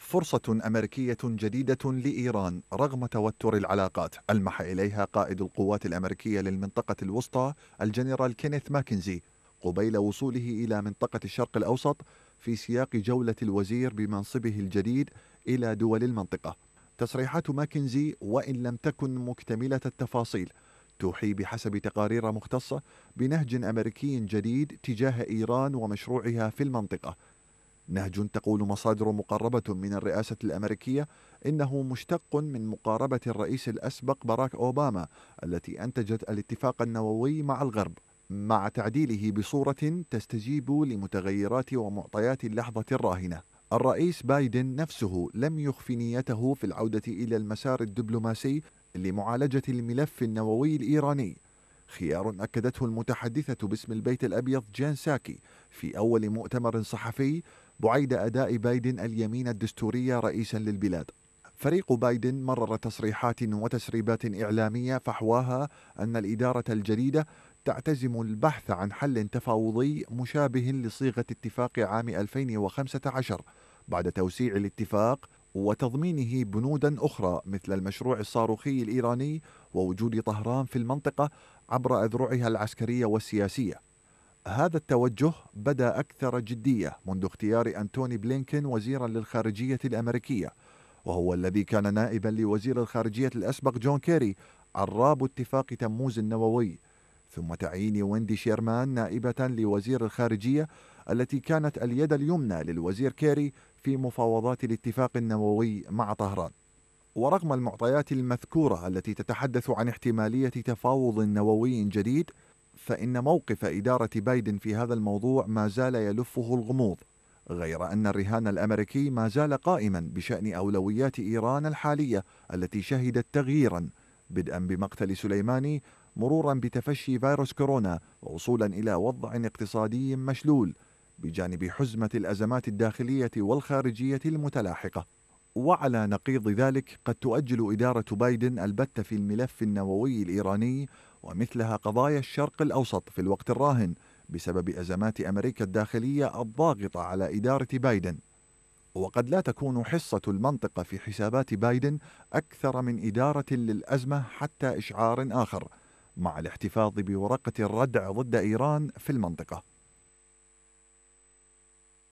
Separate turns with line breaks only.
فرصة أمريكية جديدة لإيران رغم توتر العلاقات ألمح إليها قائد القوات الأمريكية للمنطقة الوسطى الجنرال كينيث ماكنزي قبيل وصوله إلى منطقة الشرق الأوسط في سياق جولة الوزير بمنصبه الجديد إلى دول المنطقة تصريحات ماكنزي وإن لم تكن مكتملة التفاصيل توحي بحسب تقارير مختصة بنهج أمريكي جديد تجاه إيران ومشروعها في المنطقة نهج تقول مصادر مقربة من الرئاسة الأمريكية إنه مشتق من مقاربة الرئيس الأسبق باراك أوباما التي أنتجت الاتفاق النووي مع الغرب مع تعديله بصورة تستجيب لمتغيرات ومعطيات اللحظة الراهنة. الرئيس بايدن نفسه لم يخف نيته في العودة إلى المسار الدبلوماسي لمعالجة الملف النووي الإيراني. خيار أكدته المتحدثة باسم البيت الأبيض جان ساكي في أول مؤتمر صحفي بعيد أداء بايدن اليمين الدستورية رئيسا للبلاد فريق بايدن مرر تصريحات وتسريبات إعلامية فحواها أن الإدارة الجديدة تعتزم البحث عن حل تفاوضي مشابه لصيغة اتفاق عام 2015 بعد توسيع الاتفاق وتضمينه بنودا أخرى مثل المشروع الصاروخي الإيراني ووجود طهران في المنطقة عبر أذرعها العسكرية والسياسية هذا التوجه بدا اكثر جديه منذ اختيار انتوني بلينكن وزيرا للخارجيه الامريكيه وهو الذي كان نائبا لوزير الخارجيه الاسبق جون كيري عراب اتفاق تموز النووي ثم تعيين ويندي شيرمان نائبه لوزير الخارجيه التي كانت اليد اليمنى للوزير كيري في مفاوضات الاتفاق النووي مع طهران ورغم المعطيات المذكوره التي تتحدث عن احتماليه تفاوض نووي جديد فإن موقف إدارة بايدن في هذا الموضوع ما زال يلفه الغموض غير أن الرهان الأمريكي ما زال قائما بشأن أولويات إيران الحالية التي شهدت تغييرا بدءا بمقتل سليماني مرورا بتفشي فيروس كورونا ووصولا إلى وضع اقتصادي مشلول بجانب حزمة الأزمات الداخلية والخارجية المتلاحقة وعلى نقيض ذلك قد تؤجل إدارة بايدن البت في الملف النووي الإيراني ومثلها قضايا الشرق الأوسط في الوقت الراهن بسبب أزمات أمريكا الداخلية الضاغطة على إدارة بايدن وقد لا تكون حصة المنطقة في حسابات بايدن أكثر من إدارة للأزمة حتى إشعار آخر مع الاحتفاظ بورقة الردع ضد إيران في المنطقة